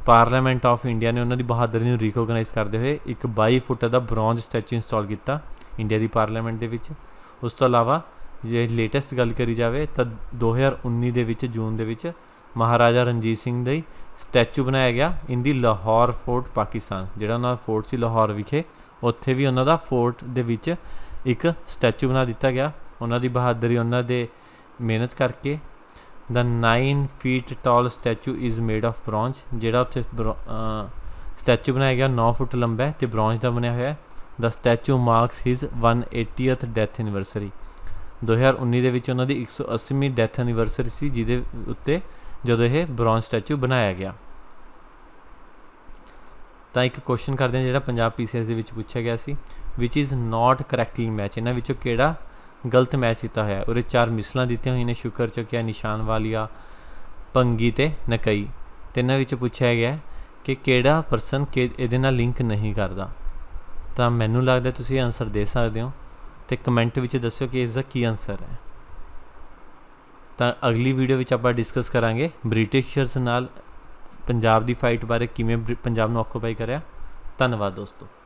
ਪਾਰਲੀਮੈਂਟ ਆਫ ਇੰਡੀਆ ਨੇ ਉਹਨਾਂ ਦੀ ਬਹਾਦਰੀ ਨੂੰ ਰੀਕੋਗਨਾਈਜ਼ ਕਰਦੇ ਹੋਏ ਇੱਕ 22 ਫੁੱਟ ਦਾ ਬ੍ਰੌਂਜ ਸਟੈਚੂ ਇਨਸਟਾਲ ਕੀਤਾ ਇੰਡੀਆ ਦੀ ਪਾਰਲੀਮੈਂਟ ਦੇ ਵਿੱਚ ਉਸ ਤੋਂ ਇਲਾਵਾ ਜੇ ਲੇਟੈਸਟ ਗੱਲ ਕਰੀ ਜਾਵੇ ਤਾਂ 2019 ਦੇ ਵਿੱਚ ਜੂਨ ਦੇ ਵਿੱਚ ਮਹਾਰਾਜਾ ਰਣਜੀਤ ਸਿੰਘ ਦੇ ਸਟੈਚੂ ਬਣਾਇਆ ਗਿਆ in the Lahore fort Pakistan ਜਿਹੜਾ ਉਹਨਾਂ ਦਾ ਫੋਰਟ ਸੀ ਲਾਹੌਰ ਵਿਖੇ ਉੱਥੇ ਵੀ ਉਹਨਾਂ ਦਾ ਫੋਰਟ ਦੇ ਵਿੱਚ ਇੱਕ ਸਟੈਚੂ ਬਣਾ ਦਿੱਤਾ ਗਿਆ ਉਹਨਾਂ ਦੀ ਬਹਾਦਰੀ ਉਹਨਾਂ ਦੇ ਮਿਹਨਤ ਕਰਕੇ ਦਾ 9 feet tall statue is made of bronze ਜਿਹੜਾ ਉੱਥੇ ਸਟੈਚੂ ਬਣਾਇਆ ਗਿਆ 9 ਫੁੱਟ ਲੰਬਾ ਹੈ ਤੇ ਬ੍ਰੌਂਜ ਦਾ ਬਣਿਆ ਹੋਇਆ ਹੈ ਦਾ statue marks his 180th death anniversary 2019 ਦੇ ਵਿੱਚ ਉਹਨਾਂ ਦੀ 180ਵੀਂ ਡੈਥ ਐਨੀਵਰਸਰੀ ਸੀ ਜਿਹਦੇ ਉੱਤੇ ਜਦੋਂ ਇਹ ਬ੍ਰੌਂਜ਼ ਸਟੈਚੂ ਬਣਾਇਆ ਗਿਆ ਤਾਂ ਇੱਕ ਕੁਐਸਚਨ ਕਰਦੇ ਨੇ ਜਿਹੜਾ ਪੰਜਾਬ ਪੀਸੀਐਸ ਦੇ ਵਿੱਚ ਪੁੱਛਿਆ ਗਿਆ ਸੀ ਵਿਚ ਇਜ਼ ਨਾਟ ਕਰੈਕਟਲੀ ਮੈਚ ਇਹਨਾਂ ਵਿੱਚੋਂ ਕਿਹੜਾ ਗਲਤ ਮੈਚ ਕੀਤਾ ਹੋਇਆ ਉਹਦੇ ਚਾਰ ਮਿਸਲਾਂ ਦਿੱਤੀਆਂ ਹੋਈਆਂ ਨੇ ਸ਼ੁਕਰ ਚੱਕਿਆ ਨਿਸ਼ਾਨ ਵਾਲੀਆ ਪੰਗੀ ਤੇ ਨਕਈ ਤਿੰਨਾਂ ਵਿੱਚ ਪੁੱਛਿਆ ਗਿਆ ਕਿ ਕਿਹੜਾ ਪਰਸਨ ਇਹਦੇ ਨਾਲ ਲਿੰਕ ਨਹੀਂ ਕਰਦਾ ਤਾਂ ਮੈਨੂੰ ਲੱਗਦਾ ਤੁਸੀਂ ਆਨਸਰ ਦੇ ਸਕਦੇ ਹੋ ਤੇ ਕਮੈਂਟ ਵਿੱਚ ਦੱਸਿਓ ਕਿ ਇਸ ਦਾ ਕੀ ਆਨਸਰ ਹੈ ਤਾਂ ਅਗਲੀ ਵੀਡੀਓ ਵਿੱਚ ਆਪਾਂ ਡਿਸਕਸ ਕਰਾਂਗੇ ਬ੍ਰਿਟਿਸ਼ਰਸ ਨਾਲ ਪੰਜਾਬ ਦੀ ਫਾਈਟ ਬਾਰੇ ਕਿਵੇਂ ਪੰਜਾਬ ਨੂੰ ਆਕੂਪਾਈ ਕਰਿਆ ਧੰਨਵਾਦ ਦੋਸਤੋ